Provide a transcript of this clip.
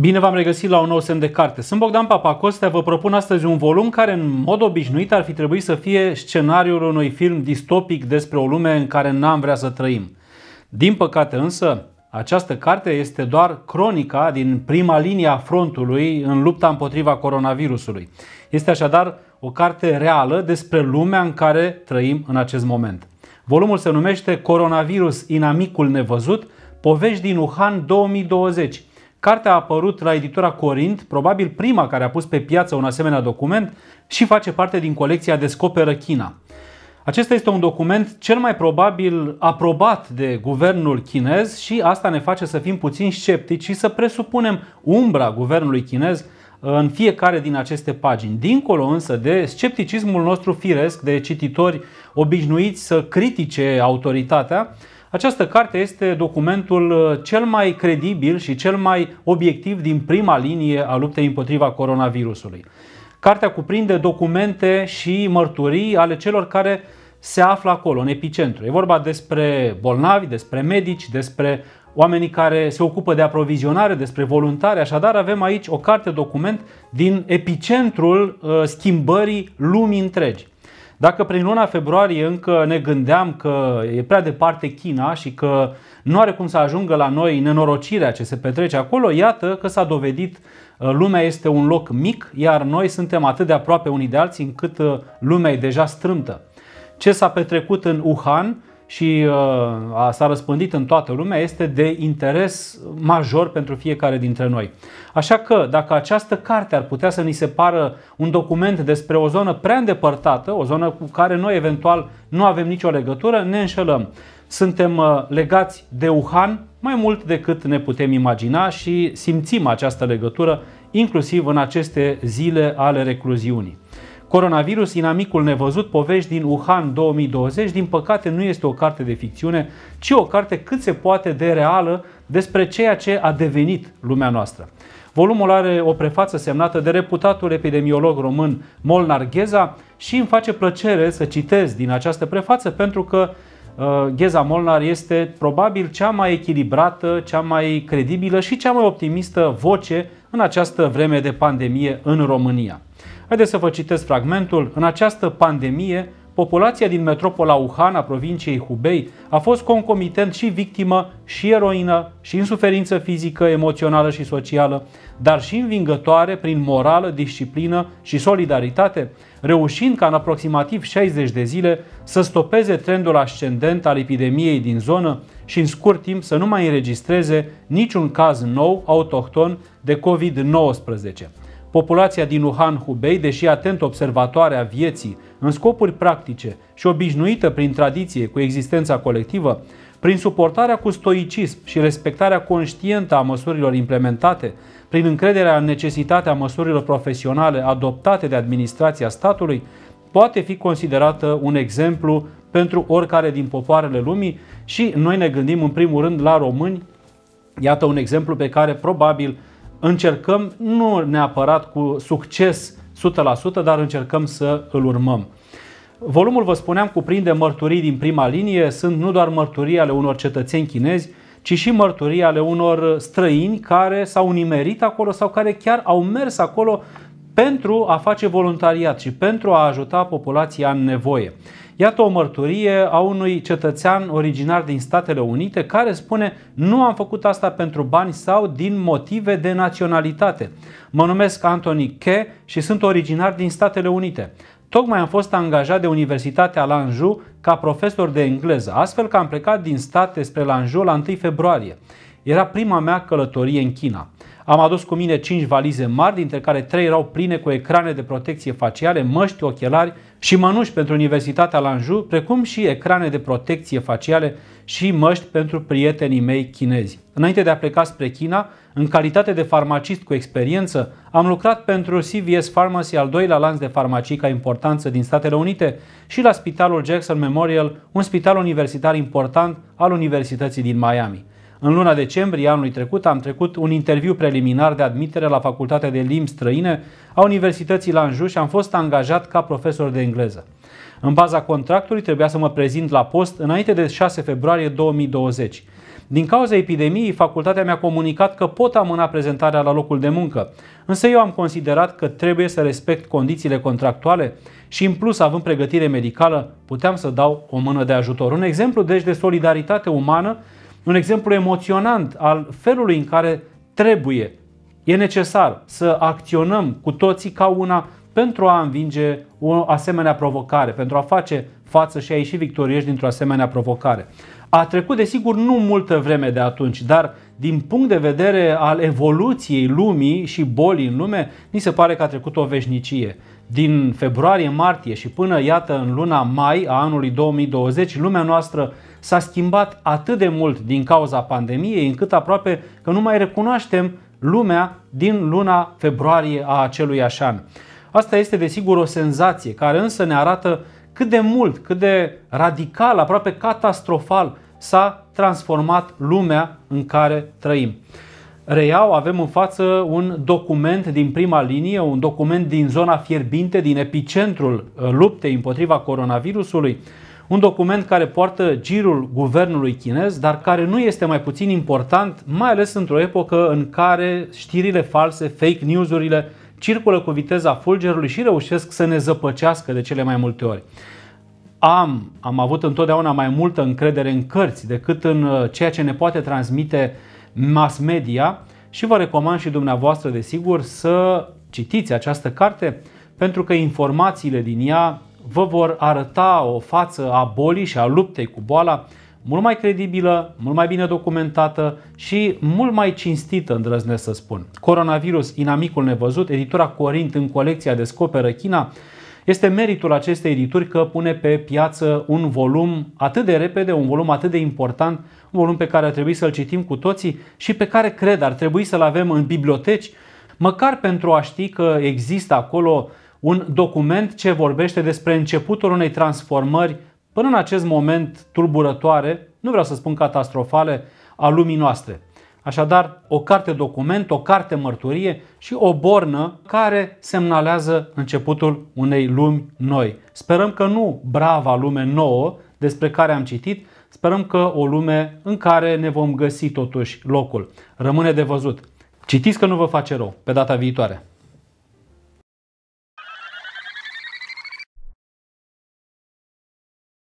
Bine v-am regăsit la un nou semn de carte. Sunt Bogdan Papacostea, vă propun astăzi un volum care în mod obișnuit ar fi trebuit să fie scenariul unui film distopic despre o lume în care n-am vrea să trăim. Din păcate însă, această carte este doar cronica din prima linie a frontului în lupta împotriva coronavirusului. Este așadar o carte reală despre lumea în care trăim în acest moment. Volumul se numește Coronavirus, inamicul nevăzut, povești din Wuhan 2020 Cartea a apărut la editura Corint, probabil prima care a pus pe piață un asemenea document și face parte din colecția Descoperă China. Acesta este un document cel mai probabil aprobat de guvernul chinez și asta ne face să fim puțin sceptici și să presupunem umbra guvernului chinez în fiecare din aceste pagini. Dincolo însă de scepticismul nostru firesc de cititori obișnuiți să critique autoritatea, această carte este documentul uh, cel mai credibil și cel mai obiectiv din prima linie a luptei împotriva coronavirusului. Cartea cuprinde documente și mărturii ale celor care se află acolo, în epicentru. E vorba despre bolnavi, despre medici, despre oamenii care se ocupă de aprovizionare, despre voluntari, așadar avem aici o carte document din epicentrul uh, schimbării lumii întregi. Dacă prin luna februarie încă ne gândeam că e prea departe China și că nu are cum să ajungă la noi nenorocirea ce se petrece acolo, iată că s-a dovedit uh, lumea este un loc mic, iar noi suntem atât de aproape unii de alții încât uh, lumea e deja strâmtă. Ce s-a petrecut în Wuhan și uh, s-a răspândit în toată lumea, este de interes major pentru fiecare dintre noi. Așa că, dacă această carte ar putea să ni se pară un document despre o zonă prea îndepărtată, o zonă cu care noi eventual nu avem nicio legătură, ne înșelăm. Suntem uh, legați de Wuhan mai mult decât ne putem imagina și simțim această legătură inclusiv în aceste zile ale recluziunii. Coronavirus, inamicul nevăzut, povești din Wuhan 2020, din păcate nu este o carte de ficțiune, ci o carte cât se poate de reală despre ceea ce a devenit lumea noastră. Volumul are o prefață semnată de reputatul epidemiolog român Molnar Gheza și îmi face plăcere să citez din această prefață pentru că uh, Gheza Molnar este probabil cea mai echilibrată, cea mai credibilă și cea mai optimistă voce în această vreme de pandemie în România. Haideți să vă citesc fragmentul. În această pandemie, populația din metropola Wuhan a provinciei Hubei a fost concomitent și victimă, și eroină, și în suferință fizică, emoțională și socială, dar și învingătoare prin morală, disciplină și solidaritate, reușind ca în aproximativ 60 de zile să stopeze trendul ascendent al epidemiei din zonă și în scurt timp să nu mai înregistreze niciun caz nou autohton de COVID-19. Populația din Wuhan-Hubei, deși atent observatoare a vieții, în scopuri practice și obișnuită prin tradiție cu existența colectivă, prin suportarea cu stoicism și respectarea conștientă a măsurilor implementate, prin încrederea în necesitatea măsurilor profesionale adoptate de administrația statului, poate fi considerată un exemplu pentru oricare din popoarele lumii și noi ne gândim în primul rând la români. Iată un exemplu pe care probabil încercăm, nu neapărat cu succes 100%, dar încercăm să îl urmăm. Volumul, vă spuneam, cuprinde mărturii din prima linie, sunt nu doar mărturii ale unor cetățeni chinezi, ci și mărturii ale unor străini care s-au nimerit acolo sau care chiar au mers acolo pentru a face voluntariat și pentru a ajuta populația în nevoie. Iată o mărturie a unui cetățean originar din Statele Unite care spune nu am făcut asta pentru bani sau din motive de naționalitate. Mă numesc Anthony K. și sunt originar din Statele Unite. Tocmai am fost angajat de Universitatea Lanjou ca profesor de engleză, astfel că am plecat din state spre Lanjou la 1 februarie. Era prima mea călătorie în China. Am adus cu mine 5 valize mari, dintre care 3 erau pline cu ecrane de protecție faciale, măști, ochelari și mănuși pentru Universitatea Lanju, precum și ecrane de protecție faciale și măști pentru prietenii mei chinezi. Înainte de a pleca spre China, în calitate de farmacist cu experiență, am lucrat pentru CVS Pharmacy, al doilea lanț de farmacii ca importanță din Statele Unite, și la Spitalul Jackson Memorial, un spital universitar important al Universității din Miami. În luna decembrie anului trecut am trecut un interviu preliminar de admitere la Facultatea de Limbi Străine a Universității Lanju și am fost angajat ca profesor de engleză. În baza contractului trebuia să mă prezint la post înainte de 6 februarie 2020. Din cauza epidemiei, facultatea mi-a comunicat că pot amâna prezentarea la locul de muncă, însă eu am considerat că trebuie să respect condițiile contractuale și, în plus, având pregătire medicală, puteam să dau o mână de ajutor. Un exemplu, deci, de solidaritate umană un exemplu emoționant al felului în care trebuie, e necesar să acționăm cu toții ca una pentru a învinge o asemenea provocare, pentru a face față și a ieși victoriești dintr-o asemenea provocare. A trecut, desigur, nu multă vreme de atunci, dar din punct de vedere al evoluției lumii și bolii în lume, ni se pare că a trecut o veșnicie. Din februarie-martie și până, iată, în luna mai a anului 2020, lumea noastră s-a schimbat atât de mult din cauza pandemiei încât aproape că nu mai recunoaștem lumea din luna februarie a acelui an. Asta este desigur o senzație care însă ne arată cât de mult, cât de radical, aproape catastrofal s-a transformat lumea în care trăim. Reiau, avem în față un document din prima linie, un document din zona fierbinte, din epicentrul uh, luptei împotriva coronavirusului, un document care poartă girul guvernului chinez, dar care nu este mai puțin important, mai ales într-o epocă în care știrile false, fake news-urile circulă cu viteza fulgerului și reușesc să ne zăpăcească de cele mai multe ori. Am, am avut întotdeauna mai multă încredere în cărți decât în uh, ceea ce ne poate transmite mass media și vă recomand și dumneavoastră, desigur, să citiți această carte pentru că informațiile din ea vă vor arăta o față a bolii și a luptei cu boala mult mai credibilă, mult mai bine documentată și mult mai cinstită, îndrăznesc să spun. Coronavirus, inamicul nevăzut, editura Corint în colecția Descoperă China, este meritul acestei edituri că pune pe piață un volum atât de repede, un volum atât de important, un volum pe care ar trebui să-l citim cu toții și pe care cred ar trebui să-l avem în biblioteci, măcar pentru a ști că există acolo un document ce vorbește despre începutul unei transformări până în acest moment tulburătoare, nu vreau să spun catastrofale, a lumii noastre. Așadar, o carte document, o carte mărturie și o bornă care semnalează începutul unei lumi noi. Sperăm că nu brava lume nouă despre care am citit, sperăm că o lume în care ne vom găsi totuși locul. Rămâne de văzut. Citiți că nu vă face rău. Pe data viitoare!